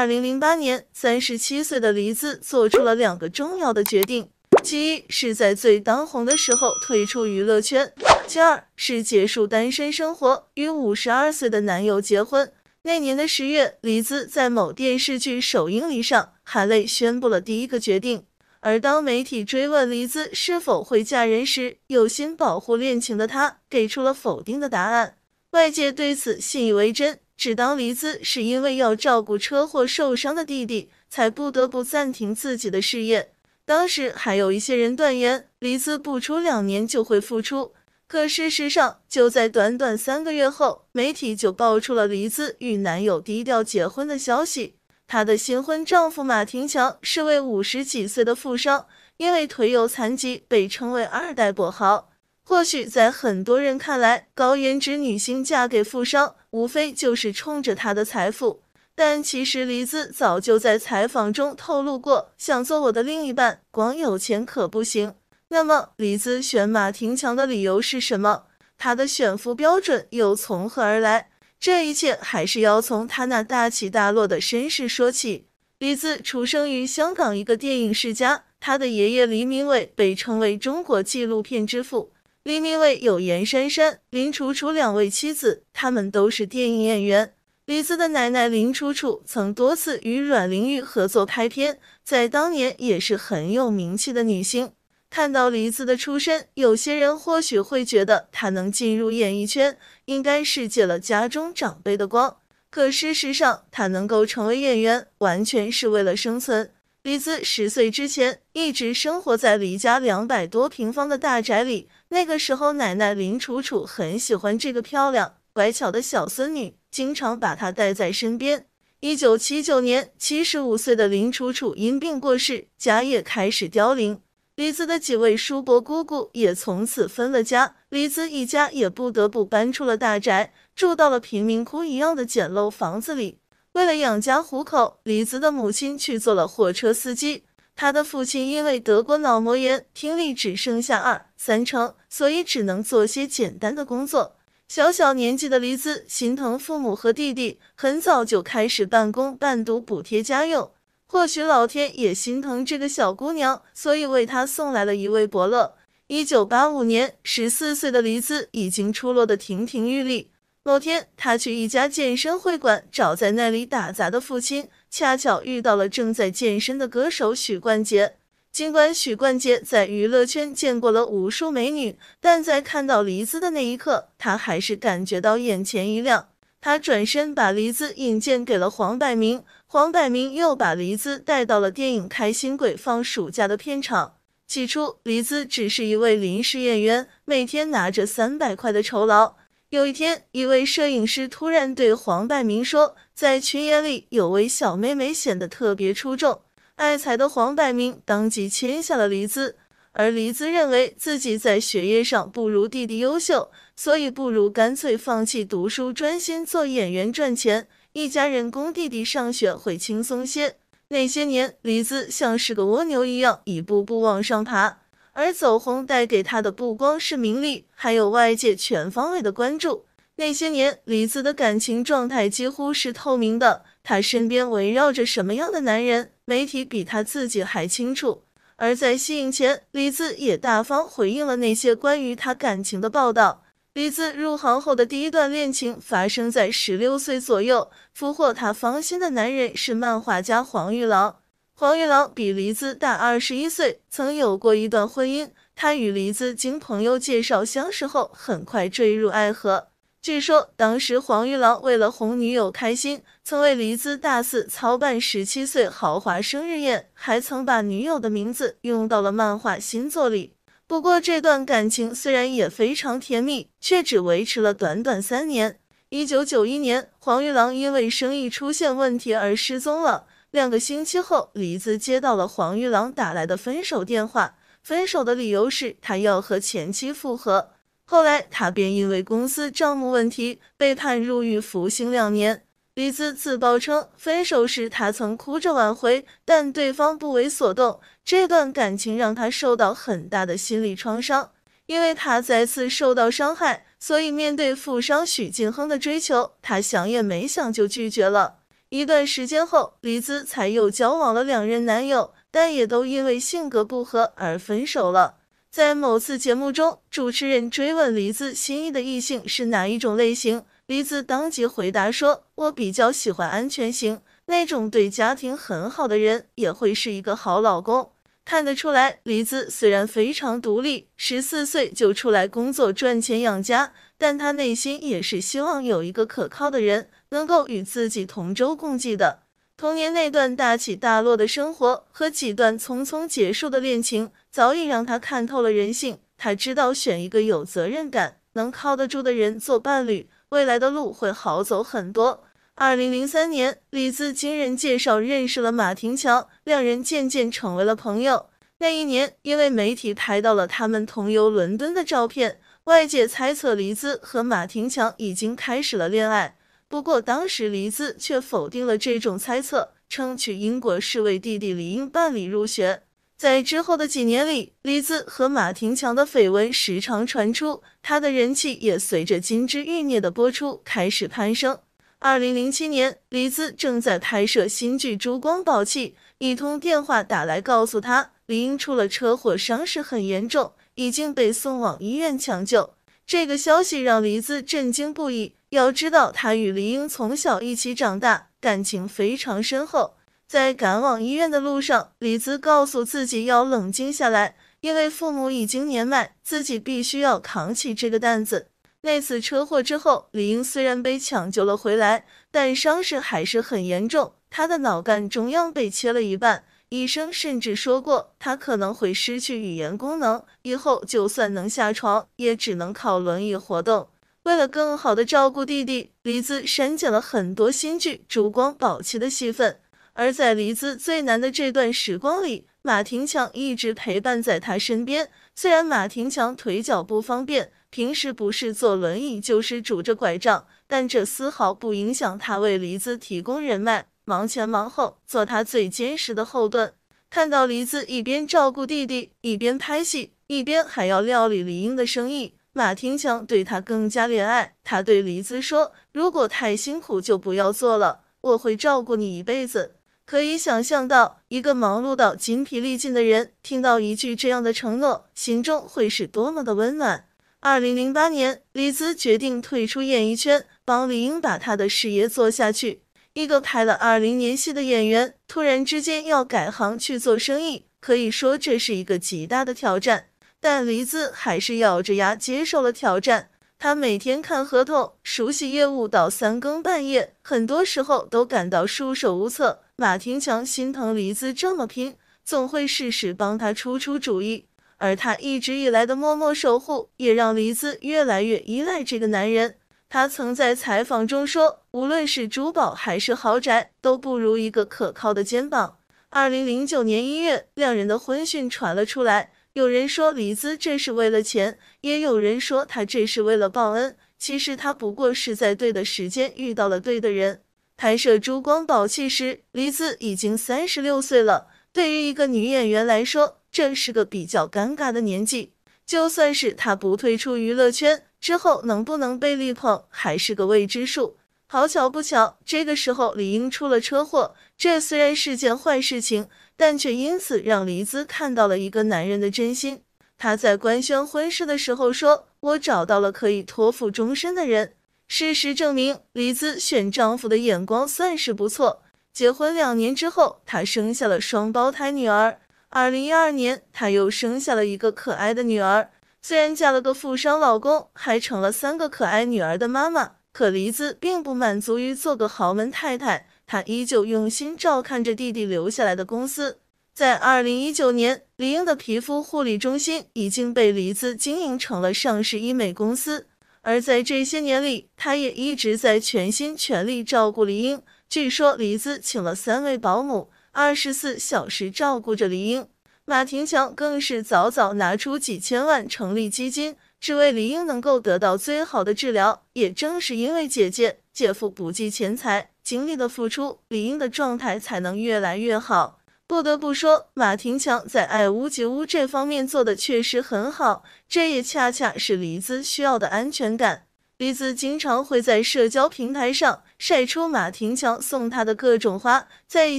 二零零八年，三十七岁的黎姿做出了两个重要的决定：其一是在最当红的时候退出娱乐圈；其二是结束单身生活，与五十二岁的男友结婚。那年的十月，黎姿在某电视剧首映礼上含泪宣布了第一个决定。而当媒体追问黎姿是否会嫁人时，有心保护恋情的她给出了否定的答案，外界对此信以为真。只当黎姿是因为要照顾车祸受伤的弟弟，才不得不暂停自己的事业。当时还有一些人断言，黎姿不出两年就会复出。可事实上，就在短短三个月后，媒体就爆出了黎姿与男友低调结婚的消息。她的新婚丈夫马廷强是位五十几岁的富商，因为腿有残疾，被称为“二代跛豪”。或许在很多人看来，高颜值女星嫁给富商。无非就是冲着他的财富，但其实黎姿早就在采访中透露过，想做我的另一半，光有钱可不行。那么，黎姿选马廷强的理由是什么？她的选夫标准又从何而来？这一切还是要从她那大起大落的身世说起。黎姿出生于香港一个电影世家，她的爷爷黎明伟被称为中国纪录片之父。林明伟有袁姗姗、林楚楚两位妻子，他们都是电影演员。李子的奶奶林楚楚曾多次与阮玲玉合作拍片，在当年也是很有名气的女星。看到李子的出身，有些人或许会觉得她能进入演艺圈，应该是借了家中长辈的光。可事实上，她能够成为演员，完全是为了生存。李子十岁之前一直生活在离家两百多平方的大宅里。那个时候，奶奶林楚楚很喜欢这个漂亮、乖巧的小孙女，经常把她带在身边。一九七九年，七十五岁的林楚楚因病过世，家业开始凋零。李子的几位叔伯姑姑也从此分了家，李子一家也不得不搬出了大宅，住到了贫民窟一样的简陋房子里。为了养家糊口，李子的母亲去做了货车司机。他的父亲因为得过脑膜炎，听力只剩下二三成，所以只能做些简单的工作。小小年纪的黎姿心疼父母和弟弟，很早就开始半工半读补贴家用。或许老天也心疼这个小姑娘，所以为她送来了一位伯乐。一九八五年，十四岁的黎姿已经出落得亭亭玉立。某天，他去一家健身会馆找在那里打杂的父亲，恰巧遇到了正在健身的歌手许冠杰。尽管许冠杰在娱乐圈见过了无数美女，但在看到黎姿的那一刻，他还是感觉到眼前一亮。他转身把黎姿引荐给了黄百鸣，黄百鸣又把黎姿带到了电影《开心鬼放暑假》的片场。起初，黎姿只是一位临时演员，每天拿着三百块的酬劳。有一天，一位摄影师突然对黄百鸣说：“在群演里有位小妹妹显得特别出众。”爱财的黄百鸣当即签下了黎姿。而黎姿认为自己在学业上不如弟弟优秀，所以不如干脆放弃读书，专心做演员赚钱，一家人供弟弟上学会轻松些。那些年，黎姿像是个蜗牛一样，一步步往上爬。而走红带给他的不光是名利，还有外界全方位的关注。那些年，李子的感情状态几乎是透明的，他身边围绕着什么样的男人，媒体比他自己还清楚。而在吸影前，李子也大方回应了那些关于他感情的报道。李子入行后的第一段恋情发生在十六岁左右，俘获他芳心的男人是漫画家黄玉郎。黄玉郎比黎姿大二十一岁，曾有过一段婚姻。他与黎姿经朋友介绍相识后，很快坠入爱河。据说当时黄玉郎为了哄女友开心，曾为黎姿大肆操办十七岁豪华生日宴，还曾把女友的名字用到了漫画新作里。不过这段感情虽然也非常甜蜜，却只维持了短短三年。一九九一年，黄玉郎因为生意出现问题而失踪了。两个星期后，黎子接到了黄玉郎打来的分手电话。分手的理由是他要和前妻复合。后来，他便因为公司账目问题被判入狱服刑两年。李子自曝称，分手时他曾哭着挽回，但对方不为所动。这段感情让他受到很大的心理创伤，因为他再次受到伤害，所以面对富商许晋亨的追求，他想也没想就拒绝了。一段时间后，黎姿才又交往了两任男友，但也都因为性格不合而分手了。在某次节目中，主持人追问黎姿心仪的异性是哪一种类型，黎姿当即回答说：“我比较喜欢安全型，那种对家庭很好的人，也会是一个好老公。”看得出来，黎姿虽然非常独立，十四岁就出来工作赚钱养家，但她内心也是希望有一个可靠的人，能够与自己同舟共济的。童年那段大起大落的生活和几段匆匆结束的恋情，早已让她看透了人性。她知道，选一个有责任感、能靠得住的人做伴侣，未来的路会好走很多。二零零三年，李姿经人介绍认识了马廷强，两人渐渐成为了朋友。那一年，因为媒体拍到了他们同游伦敦的照片，外界猜测黎姿和马廷强已经开始了恋爱。不过，当时黎姿却否定了这种猜测，称去英国是为弟弟黎英办理入学。在之后的几年里，黎姿和马廷强的绯闻时常传出，他的人气也随着《金枝欲孽》的播出开始攀升。二零零七年，黎姿正在拍摄新剧《珠光宝气》，一通电话打来，告诉她李英出了车祸，伤势很严重，已经被送往医院抢救。这个消息让黎姿震惊不已。要知道，她与李英从小一起长大，感情非常深厚。在赶往医院的路上，李子告诉自己要冷静下来，因为父母已经年迈，自己必须要扛起这个担子。那次车祸之后，李英虽然被抢救了回来，但伤势还是很严重。他的脑干中央被切了一半，医生甚至说过他可能会失去语言功能，以后就算能下床，也只能靠轮椅活动。为了更好的照顾弟弟，黎姿删减了很多新剧《珠光宝气》的戏份。而在黎姿最难的这段时光里，马廷强一直陪伴在他身边。虽然马廷强腿脚不方便。平时不是坐轮椅就是拄着拐杖，但这丝毫不影响他为黎姿提供人脉，忙前忙后，做他最坚实的后盾。看到黎姿一边照顾弟弟，一边拍戏，一边还要料理黎英的生意，马天强对他更加怜爱。他对黎姿说，如果太辛苦就不要做了，我会照顾你一辈子。可以想象到，一个忙碌到筋疲力尽的人，听到一句这样的承诺，心中会是多么的温暖。二零零八年，李子决定退出演艺圈，帮李英把他的事业做下去。一个拍了二零年戏的演员，突然之间要改行去做生意，可以说这是一个极大的挑战。但李子还是咬着牙接受了挑战。他每天看合同、熟悉业务到三更半夜，很多时候都感到束手无策。马廷强心疼李子这么拼，总会适时帮他出出主意。而他一直以来的默默守护，也让黎姿越来越依赖这个男人。他曾在采访中说：“无论是珠宝还是豪宅，都不如一个可靠的肩膀。”二零零九年一月，两人的婚讯传了出来。有人说黎姿这是为了钱，也有人说他这是为了报恩。其实他不过是在对的时间遇到了对的人。拍摄《珠光宝气》时，黎姿已经三十六岁了。对于一个女演员来说，这是个比较尴尬的年纪，就算是他不退出娱乐圈之后，能不能被力捧还是个未知数。好巧不巧，这个时候李英出了车祸，这虽然是件坏事情，但却因此让黎姿看到了一个男人的真心。他在官宣婚事的时候说：“我找到了可以托付终身的人。”事实证明，黎姿选丈夫的眼光算是不错。结婚两年之后，她生下了双胞胎女儿。二零一二年，她又生下了一个可爱的女儿。虽然嫁了个富商老公，还成了三个可爱女儿的妈妈，可黎子并不满足于做个豪门太太。她依旧用心照看着弟弟留下来的公司。在二零一九年，李英的皮肤护理中心已经被黎子经营成了上市医美公司。而在这些年里，她也一直在全心全力照顾李英。据说，黎子请了三位保姆。二十四小时照顾着李英，马廷强更是早早拿出几千万成立基金，只为李英能够得到最好的治疗。也正是因为姐姐、姐夫不计钱财、精力的付出，李英的状态才能越来越好。不得不说，马廷强在爱屋及乌这方面做的确实很好，这也恰恰是黎姿需要的安全感。李子经常会在社交平台上晒出马廷强送她的各种花，在一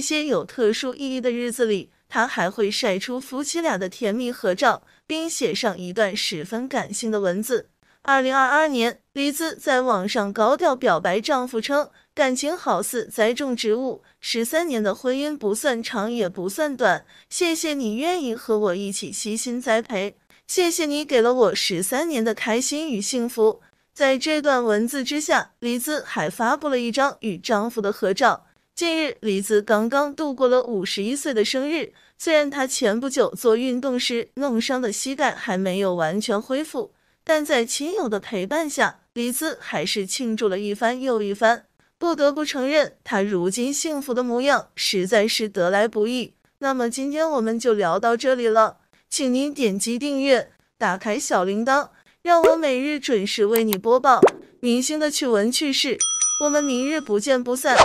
些有特殊意义的日子里，她还会晒出夫妻俩的甜蜜合照，并写上一段十分感性的文字。二零二二年，李子在网上高调表白丈夫，称感情好似栽种植物，十三年的婚姻不算长也不算短，谢谢你愿意和我一起悉心栽培，谢谢你给了我十三年的开心与幸福。在这段文字之下，李子还发布了一张与丈夫的合照。近日，李子刚刚度过了五十一岁的生日。虽然她前不久做运动时弄伤的膝盖还没有完全恢复，但在亲友的陪伴下，李子还是庆祝了一番又一番。不得不承认，她如今幸福的模样实在是得来不易。那么今天我们就聊到这里了，请您点击订阅，打开小铃铛。让我每日准时为你播报明星的趣闻趣事，我们明日不见不散。